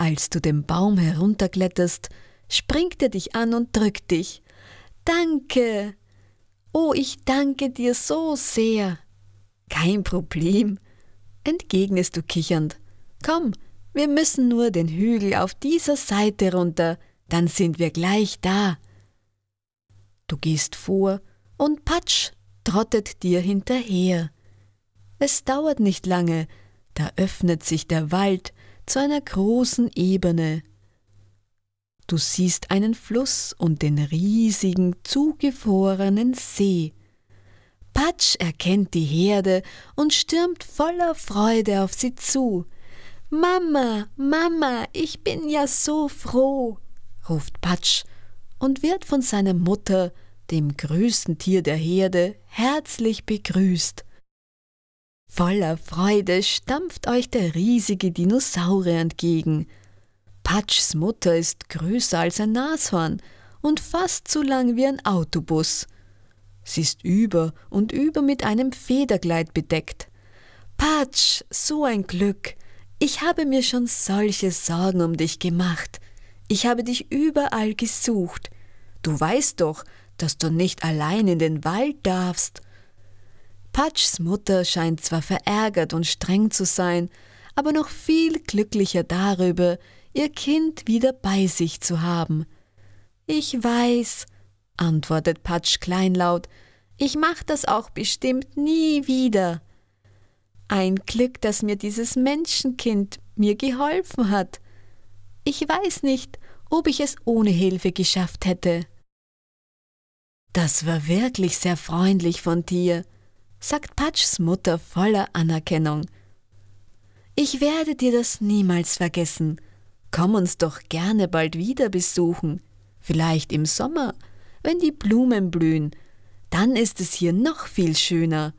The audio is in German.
Als du den Baum herunterkletterst, springt er dich an und drückt dich. Danke! Oh, ich danke dir so sehr! Kein Problem, entgegnest du kichernd. Komm, wir müssen nur den Hügel auf dieser Seite runter, dann sind wir gleich da. Du gehst vor und Patsch trottet dir hinterher. Es dauert nicht lange, da öffnet sich der Wald zu einer großen Ebene. Du siehst einen Fluss und den riesigen, zugefrorenen See. Patsch erkennt die Herde und stürmt voller Freude auf sie zu. Mama, Mama, ich bin ja so froh, ruft Patsch und wird von seiner Mutter, dem größten Tier der Herde, herzlich begrüßt. Voller Freude stampft euch der riesige Dinosaurier entgegen. Patschs Mutter ist größer als ein Nashorn und fast so lang wie ein Autobus. Sie ist über und über mit einem Federkleid bedeckt. Patsch, so ein Glück. Ich habe mir schon solche Sorgen um dich gemacht. Ich habe dich überall gesucht. Du weißt doch, dass du nicht allein in den Wald darfst. Patschs Mutter scheint zwar verärgert und streng zu sein, aber noch viel glücklicher darüber, ihr Kind wieder bei sich zu haben. Ich weiß, antwortet Patsch kleinlaut, ich mach das auch bestimmt nie wieder. Ein Glück, dass mir dieses Menschenkind mir geholfen hat. Ich weiß nicht, ob ich es ohne Hilfe geschafft hätte. Das war wirklich sehr freundlich von dir, sagt Patschs Mutter voller Anerkennung. Ich werde dir das niemals vergessen. Komm uns doch gerne bald wieder besuchen, vielleicht im Sommer, wenn die Blumen blühen, dann ist es hier noch viel schöner.